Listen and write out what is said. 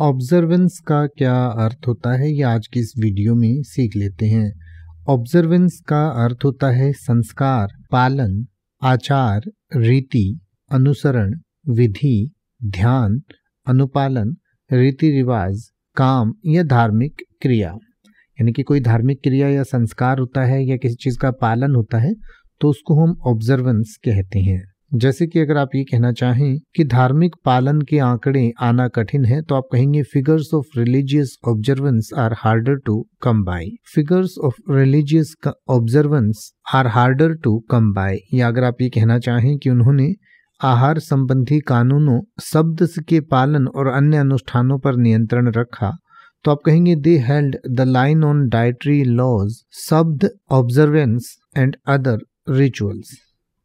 observance का क्या अर्थ होता है ये आज की इस वीडियो में सीख लेते हैं ऑब्जर्वेंस का अर्थ होता है संस्कार पालन आचार रीति अनुसरण विधि ध्यान अनुपालन रीति रिवाज काम या धार्मिक क्रिया यानी कि कोई धार्मिक क्रिया या संस्कार होता है या किसी चीज़ का पालन होता है तो उसको हम ऑब्जर्वेंस कहते हैं जैसे कि अगर आप ये कहना चाहें कि धार्मिक पालन के आंकड़े आना कठिन है तो आप कहेंगे figures of religious observance are harder to come by figures of religious observance are harder to come by या अगर आप ये कहना चाहें कि उन्होंने आहार संबंधी कानूनों शब्द के पालन और अन्य अनुष्ठानों पर नियंत्रण रखा तो आप कहेंगे they held the line on dietary laws शब्द ऑब्जर्वेंस एंड अदर रिचुअल्स